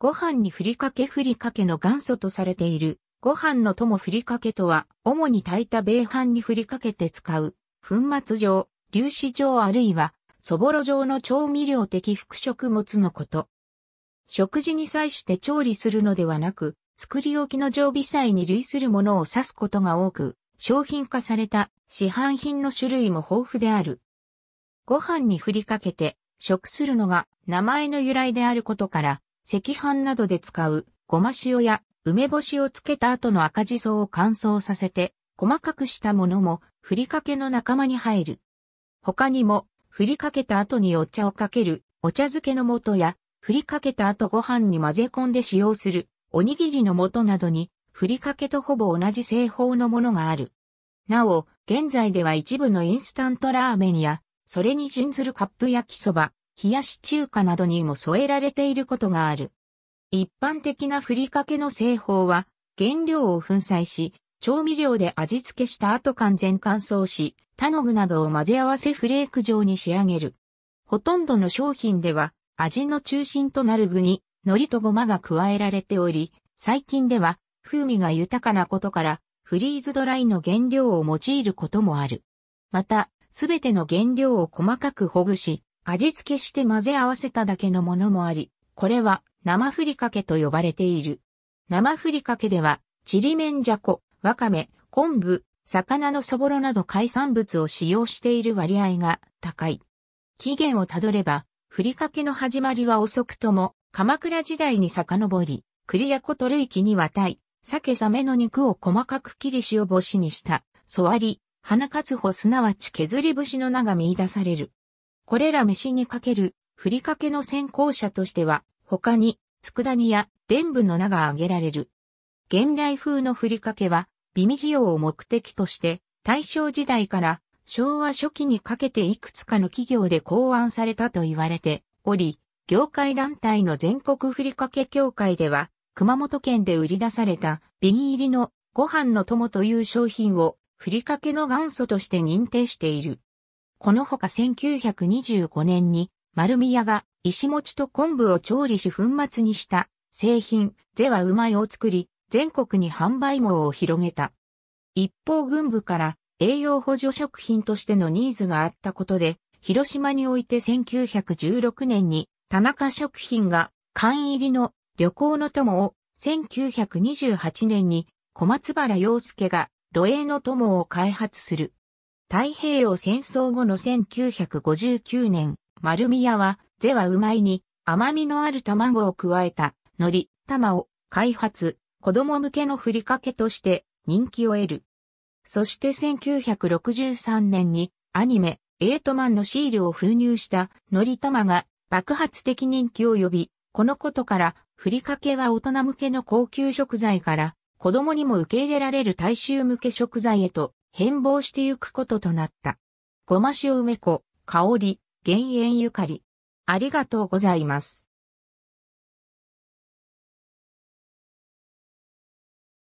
ご飯にふりかけふりかけの元祖とされている、ご飯の友ふりかけとは、主に炊いた米飯にふりかけて使う、粉末状、粒子状あるいは、そぼろ状の調味料的副食物のこと。食事に際して調理するのではなく、作り置きの常備菜に類するものを指すことが多く、商品化された市販品の種類も豊富である。ご飯にふりかけて食するのが名前の由来であることから、赤飯などで使う、ごま塩や梅干しをつけた後の赤じそを乾燥させて、細かくしたものも、ふりかけの仲間に入る。他にも、ふりかけた後にお茶をかける、お茶漬けの素や、ふりかけた後ご飯に混ぜ込んで使用する、おにぎりの素などに、ふりかけとほぼ同じ製法のものがある。なお、現在では一部のインスタントラーメンや、それに準ずるカップ焼きそば、冷やし中華などにも添えられていることがある。一般的なふりかけの製法は、原料を粉砕し、調味料で味付けした後完全乾燥し、タノグなどを混ぜ合わせフレーク状に仕上げる。ほとんどの商品では、味の中心となる具に、海苔とごまが加えられており、最近では、風味が豊かなことから、フリーズドライの原料を用いることもある。また、すべての原料を細かくほぐし、味付けして混ぜ合わせただけのものもあり、これは生ふりかけと呼ばれている。生ふりかけでは、ちりめんじゃこ、わかめ、昆布、魚のそぼろなど海産物を使用している割合が高い。起源をたどれば、ふりかけの始まりは遅くとも、鎌倉時代に遡り、栗やこと類期にわたい、鮭サメの肉を細かく切り塩干しにした、そわり、花かつほすなわち削り節の名が見出される。これら飯にかける、ふりかけの先行者としては、他に、佃煮や、伝部の名が挙げられる。現代風のふりかけは、美味需要を目的として、大正時代から昭和初期にかけていくつかの企業で考案されたと言われており、業界団体の全国ふりかけ協会では、熊本県で売り出された瓶入りのご飯の友という商品をふりかけの元祖として認定している。このほか1925年に丸宮が石餅と昆布を調理し粉末にした製品、ゼはうまいを作り、全国に販売網を広げた。一方軍部から栄養補助食品としてのニーズがあったことで、広島において1916年に田中食品が缶入りの旅行の友を1928年に小松原洋介が露営の友を開発する。太平洋戦争後の1959年、丸宮は、ゼはうまいに、甘みのある卵を加えた、海苔、玉を開発、子供向けのふりかけとして人気を得る。そして1963年にアニメ、エイトマンのシールを封入した海苔玉が爆発的人気を呼び、このことから、ふりかけは大人向けの高級食材から、子供にも受け入れられる大衆向け食材へと変貌してゆくこととなった。ごま塩梅子、香り、減塩ゆかり。ありがとうございます。